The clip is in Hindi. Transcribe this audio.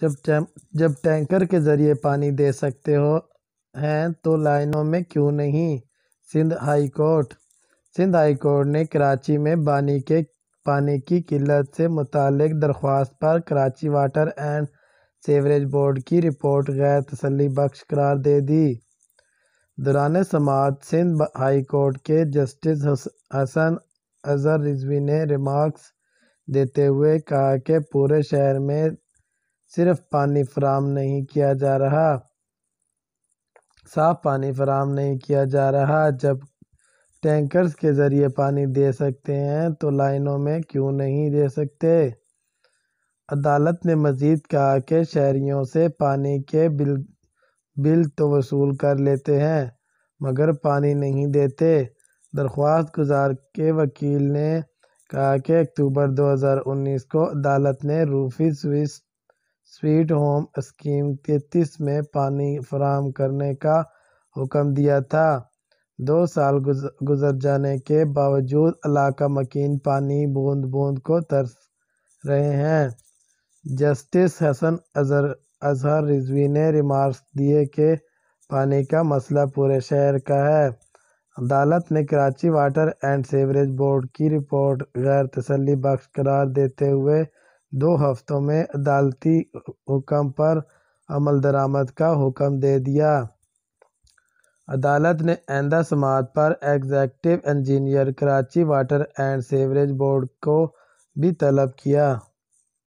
जब टैं जब टैंकर के जरिए पानी दे सकते हो हैं तो लाइनों में क्यों नहीं Sindh High Court Sindh High Court ने कराची में पानी के पानी की किल्लत से मुतक दरख्वास्त पर Karachi Water and Sewerage Board की रिपोर्ट गैर तसली बख्श करार दे दी दौरान समात सिंध हाई कोर्ट के जस्टिस हसन अजहर रिजवी ने रिमार्क्स देते हुए कहा कि पूरे शहर में सिर्फ पानी फराम नहीं किया जा रहा साफ पानी फराम नहीं किया जा रहा जब टैंकर्स के ज़रिए पानी दे सकते हैं तो लाइनों में क्यों नहीं दे सकते अदालत ने मज़ीद कहा कि शहरीों से पानी के बिल बिल तो वसूल कर लेते हैं मगर पानी नहीं देते दरख्वास्त गुजार के वकील ने कहा कि अक्टूबर 2019 को अदालत ने Rufi Swiss Sweet Home Scheme तैतीस में पानी फराहम करने का हुक्म दिया था दो साल गुजर जाने के बावजूद इलाका मकीन पानी बूंद बूंद को तरस रहे हैं जस्टिस हसन अजहर अजहर रिजवी ने रिमार्क दिए कि पानी का मसला पूरे शहर का है अदालत ने Karachi Water and Sewerage Board की रिपोर्ट गैर तसली बख्श करार देते हुए दो हफ्तों में अदालती हुक्म पर अमल दरामद का हुक्म दे दिया अदालत ने आइंदा समात पर executive engineer Karachi Water and Sewerage Board को भी तलब किया